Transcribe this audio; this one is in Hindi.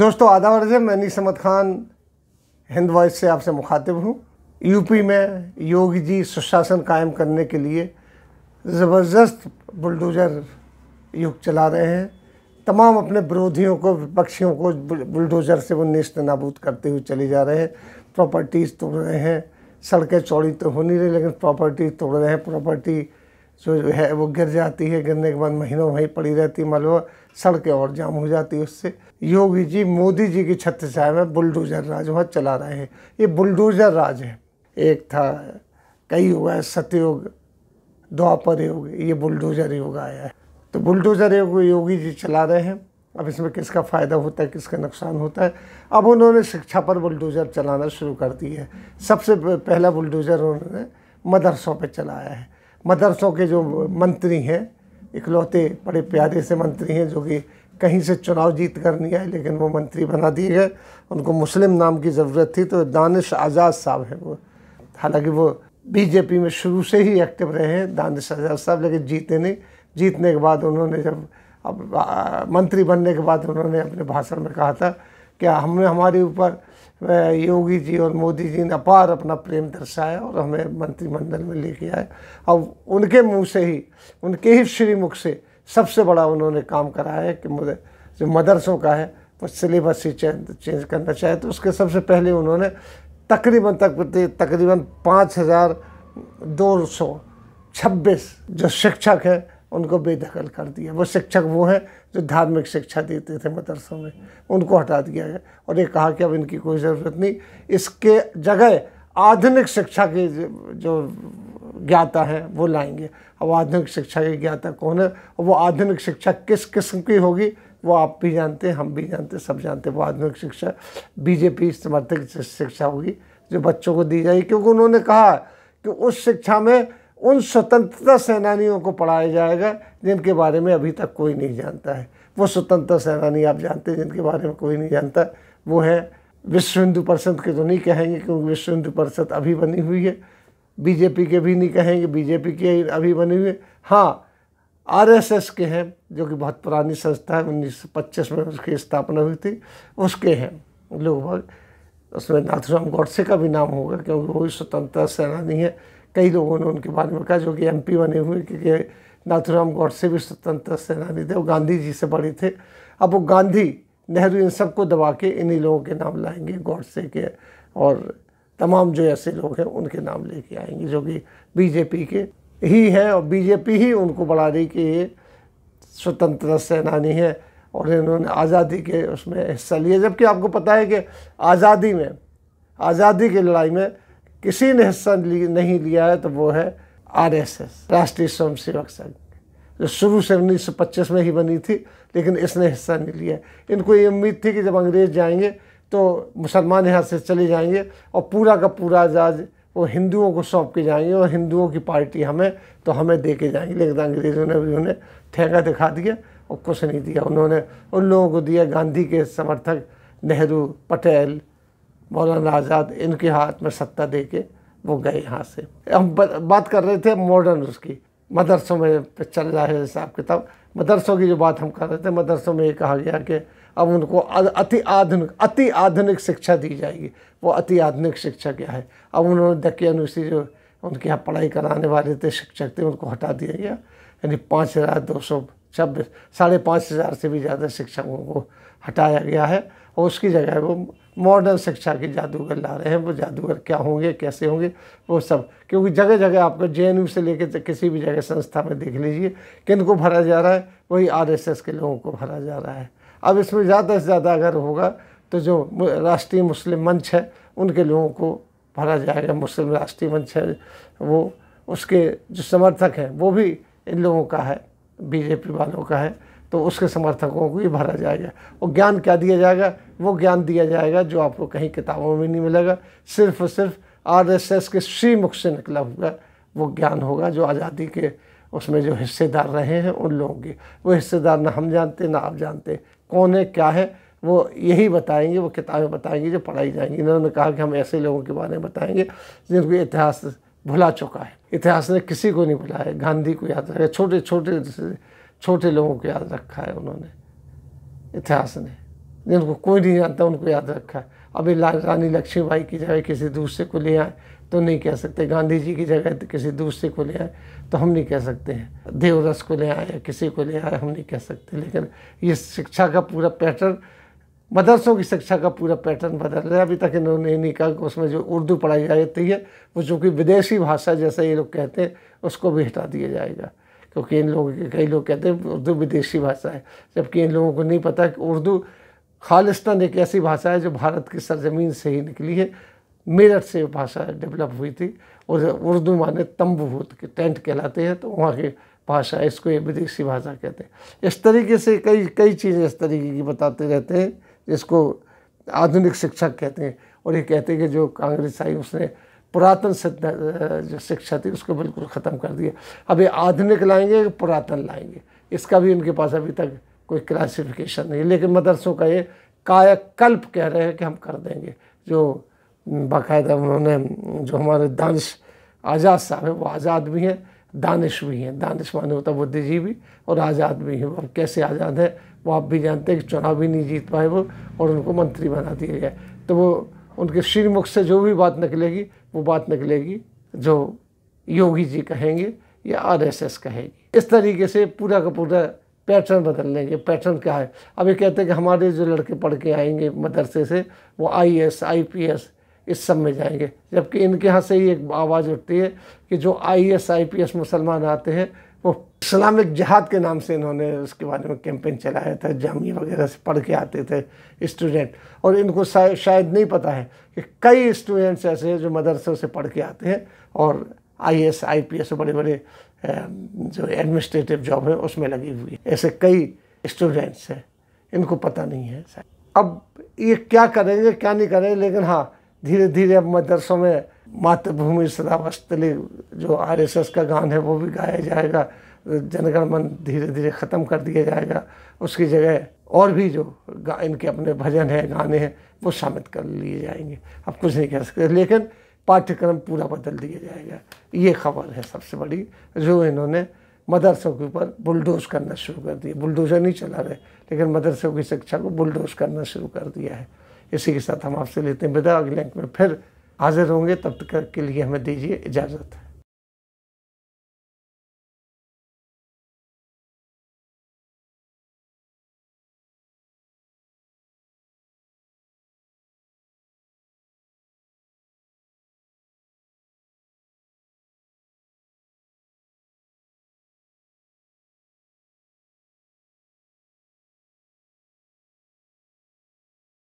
दोस्तों आधा वर्ज मैं निसमत खान हिंद वॉइस से आपसे मुखातिब हूँ यूपी में योगी जी सुशासन कायम करने के लिए ज़बरदस्त बुलडोज़र युग चला रहे हैं तमाम अपने विरोधियों को विपक्षियों को बुलडोज़र से वो नेस्त नाबूद करते हुए चले जा रहे हैं प्रॉपर्टीज़ तोड़ रहे हैं सड़कें चौड़ी तो हो नहीं रही लेकिन प्रॉपर्टी तोड़ रहे हैं प्रॉपर्टी जो है वो गिर जाती है गिरने के बाद महीनों वहीं पड़ी रहती है मालूम सड़कें और जाम हो जाती है उससे योगी जी मोदी जी की छत्रछाया में बुलडोजर राज वहाँ चला रहे हैं ये बुलडोजर राज है एक था कई युग है सतयुग द्वापर युग ये बुलडोजर युग आया है तो बुलडोजर युग योगी जी चला रहे हैं अब इसमें किसका फ़ायदा होता है किसका नुकसान होता है अब उन्होंने शिक्षा पर बुलडोज़र चलाना शुरू कर दिया है सबसे पहला बुलडोज़र उन्होंने मदरसों पर चलाया है मदरसों के जो मंत्री हैं इकलौते बड़े प्यारे से मंत्री हैं जो कि कहीं से चुनाव जीत कर नहीं आए लेकिन वो मंत्री बना दिए गए उनको मुस्लिम नाम की ज़रूरत थी तो दानिश आज़ाद साहब हैं वो हालांकि वो बीजेपी में शुरू से ही एक्टिव रहे हैं दानिश आज़ाद साहब लेकिन जीते नहीं जीतने के बाद उन्होंने जब अब आ, मंत्री बनने के बाद उन्होंने अपने भाषण में कहा था कि हमने हमारे ऊपर योगी जी और मोदी जी ने अपार अपना प्रेम दर्शाया और हमें मंत्रिमंडल में लेके आए अब उनके मुंह से ही उनके ही श्रीमुख से सबसे बड़ा उन्होंने काम कराया है कि जो मदरसों का है वो सिलेबस ही चेंज करना चाहे तो उसके सबसे पहले उन्होंने तकरीबन तक तकरीबन पाँच हज़ार दो सौ छब्बीस जो शिक्षक हैं उनको बेदखल कर दिया वो शिक्षक वो हैं जो धार्मिक शिक्षा देते थे मदरसों में उनको हटा दिया गया और ये कहा कि अब इनकी कोई ज़रूरत नहीं इसके जगह आधुनिक शिक्षा की जो ज्ञाता हैं वो लाएंगे अब आधुनिक शिक्षा के ज्ञाता कौन है और वो आधुनिक शिक्षा किस किस्म की होगी वो आप भी जानते हैं हम भी जानते हैं सब जानते हैं वो आधुनिक शिक्षा बीजेपी समर्थक शिक्षा होगी जो बच्चों को दी जाएगी क्योंकि उन्होंने कहा कि उस शिक्षा में उन स्वतंत्रता सेनानियों को पढ़ाया जाएगा जिनके बारे में अभी तक कोई नहीं जानता है वो स्वतंत्रता सेनानी आप जानते हैं जिनके बारे में कोई नहीं जानता वो है विश्व हिंदू परिषद के तो नहीं कहेंगे क्योंकि विश्व हिंदू परिषद अभी बनी हुई है बीजेपी के भी नहीं कहेंगे बीजेपी के अभी बने हुए हाँ आरएसएस के हैं जो कि बहुत पुरानी संस्था है उन्नीस में उसकी स्थापना हुई थी उसके हैं लगभग उसमें नाथुराम गौडसे का भी नाम होगा क्योंकि वो भी स्वतंत्रता सेनानी है कई लोगों ने उनके बारे में कहा जो कि एमपी बने हुए क्योंकि नाथुराम गौडसे भी स्वतंत्रता सेनानी थे वो गांधी जी से बड़े थे अब वो गांधी नेहरू इन सबको दबा के इन्हीं लोगों के नाम लाएंगे गौडसे के और तमाम जो ऐसे लोग हैं उनके नाम लेके आएंगे जो कि बीजेपी के ही हैं और बीजेपी ही उनको बढ़ा रही कि ये स्वतंत्र सेनानी है और इन्होंने आज़ादी के उसमें हिस्सा लिया जबकि आपको पता है कि आज़ादी में आज़ादी की लड़ाई में किसी ने हिस्सा नहीं लिया है तो वो है आरएसएस राष्ट्रीय स्वयंसेवक संघ जो शुरू से उन्नीस में ही बनी थी लेकिन इसने हिस्सा नहीं लिया इनको ये उम्मीद थी कि जब अंग्रेज़ जाएंगे तो मुसलमान यहाँ से चले जाएंगे और पूरा का पूरा आजाद वो हिंदुओं को सौंप के जाएंगे और हिंदुओं की पार्टी हमें तो हमें दे के जाएंगे लेकिन अंग्रेज़ों ने भी उन्हें ठेंगा दिखा दिया और कुछ नहीं दिया उन्होंने उन लोगों को दिया गांधी के समर्थक नेहरू पटेल मौलाना आज़ाद इनके हाथ में सत्ता दे के वो गए यहाँ से हम बात कर रहे थे मॉडर्न उसकी मदरसों में चल रहा है हिसाब किताब मदरसों की जो बात हम कर रहे थे मदरसों में ये कहा गया कि अब उनको अति आधुनिक अति आधुनिक शिक्षा दी जाएगी वो अति आधुनिक शिक्षा क्या है अब उन्होंने दक्की अनुषी जो उनके यहाँ पढ़ाई कराने वाले थे शिक्षक थे उनको हटा दिया गया यानी पाँच हज़ार दो सौ छब्बीस साढ़े पाँच हज़ार से भी ज़्यादा शिक्षकों को हटाया गया है और उसकी जगह वो मॉडर्न शिक्षा के जादूगर ला रहे हैं वो जादूगर क्या होंगे कैसे होंगे वो सब क्योंकि जगह जगह आपको जे से लेकर तो किसी भी जगह संस्था में देख लीजिए किन को भरा जा रहा है वही आर के लोगों को भरा जा रहा है अब इसमें ज़्यादा से ज़्यादा अगर होगा तो जो राष्ट्रीय मुस्लिम मंच है उनके लोगों को भरा जाएगा मुस्लिम राष्ट्रीय मंच है वो उसके जो समर्थक हैं वो भी इन लोगों का है बीजेपी वालों का है तो उसके समर्थकों को ही भरा जाएगा और ज्ञान क्या दिया जाएगा वो ज्ञान दिया जाएगा जो आपको कहीं किताबों में नहीं मिलेगा सिर्फ और सिर्फ एस के श्रीमुख से निकला हुआ वो ज्ञान होगा जो आज़ादी के उसमें जो हिस्सेदार रहे हैं उन लोगों के वो हिस्सेदार ना हम जानते ना आप जानते कौन है क्या है वो यही बताएंगे वो किताबें बताएंगे जो पढ़ाई जाएंगी इन्होंने कहा कि हम ऐसे लोगों के बारे में बताएंगे जिनको इतिहास भुला चुका है इतिहास ने किसी को नहीं भुलाया है गांधी को याद रखा छोटे छोटे छोटे लोगों को याद रखा है उन्होंने इतिहास ने जिनको कोई नहीं जानता उनको याद रखा है अभी लाल रानी लक्ष्मीबाई की जगह किसी दूसरे को ले आए तो नहीं कह सकते गांधी जी की जगह किसी दूसरे को ले आए तो हम नहीं कह सकते हैं देवरस को ले आए या किसी को ले आए हम नहीं कह सकते लेकिन ये शिक्षा का पूरा पैटर्न मदरसों की शिक्षा का पूरा पैटर्न बदल रहा है अभी तक इन्होंने नहीं कहा कि उसमें जो उर्दू पढ़ाई जाती है वो चूँकि विदेशी भाषा जैसा ये लोग कहते हैं उसको भी हटा दिया जाएगा क्योंकि इन लोगों के कई लोग कहते हैं उर्दू विदेशी भाषा है जबकि इन लोगों को नहीं पता कि उर्दू खालिस्तान एक ऐसी भाषा है जो भारत की सरजमीन से ही निकली है मेरठ से भाषा डेवलप हुई थी और उर्दू माने तम्बूत के टेंट कहलाते हैं तो वहाँ की भाषा इसको ये विदेशी भाषा कहते हैं इस तरीके से कई कई चीज़ें इस तरीके की बताते रहते हैं जिसको आधुनिक शिक्षक कहते हैं और ये कहते हैं कि जो कांग्रेस आई उसने पुरातन जो शिक्षा थी उसको बिल्कुल ख़त्म कर दिया अब ये आधुनिक लाएंगे पुरातन लाएंगे इसका भी इनके पास अभी तक कोई क्लासिफिकेशन नहीं लेकिन मदरसों का ये कायाकल्प कह रहे हैं कि हम कर देंगे जो बाकायदा उन्होंने जो हमारे दानिश आज़ाद साहब हैं वो आज़ाद भी हैं दानिश भी हैं दानिश माने होता बुद्धिजीवी और आज़ाद भी हैं अब कैसे आज़ाद हैं वो आप भी जानते हैं कि चुनाव भी नहीं जीत पाए वो और उनको मंत्री बना दिया गया तो वो उनके श्रीमुख से जो भी बात निकलेगी वो बात निकलेगी जो योगी जी कहेंगे या आर कहेगी इस तरीके से पूरा का पूरा पैटर्न बदल लेंगे पैटर्न क्या है अभी कहते हैं कि हमारे जो लड़के पढ़ के आएंगे मदरसे से वो I I S P S इस सब में जाएंगे जबकि इनके यहाँ से ही एक आवाज़ उठती है कि जो I I S P S मुसलमान आते हैं वो इस्लामिक जहाद के नाम से इन्होंने उसके बारे में कैंपेन चलाया था जामिया वगैरह से पढ़ के आते थे स्टूडेंट और इनको शायद नहीं पता है कि कई स्टूडेंट्स ऐसे हैं जो मदरसों से पढ़ के आते हैं और I S I P S बड़े बड़े जो एडमिनिस्ट्रेटिव जॉब है उसमें लगी हुई है ऐसे कई स्टूडेंट्स हैं इनको पता नहीं है अब ये क्या करेंगे क्या नहीं करेंगे लेकिन हाँ धीरे धीरे अब मदरसों में मातृभूमि सदावस्थली जो आरएसएस का गान है वो भी गाया जाएगा जनगण मन धीरे धीरे ख़त्म कर दिया जाएगा उसकी जगह और भी जो इनके अपने भजन हैं गाने हैं वो शामिल कर लिए जाएंगे अब कुछ नहीं कह सकते लेकिन पाठ्यक्रम पूरा बदल दिया जाएगा ये खबर है सबसे बड़ी जो इन्होंने मदरसों के ऊपर बुलडोज करना शुरू कर दिया बुलडोजर नहीं चला रहे लेकिन मदरसों की शिक्षा को बुलडोज करना शुरू कर दिया है इसी के साथ हम आपसे लेते हैं विदा अगले अंक में फिर हाजिर होंगे तब तक के लिए हमें दीजिए इजाज़त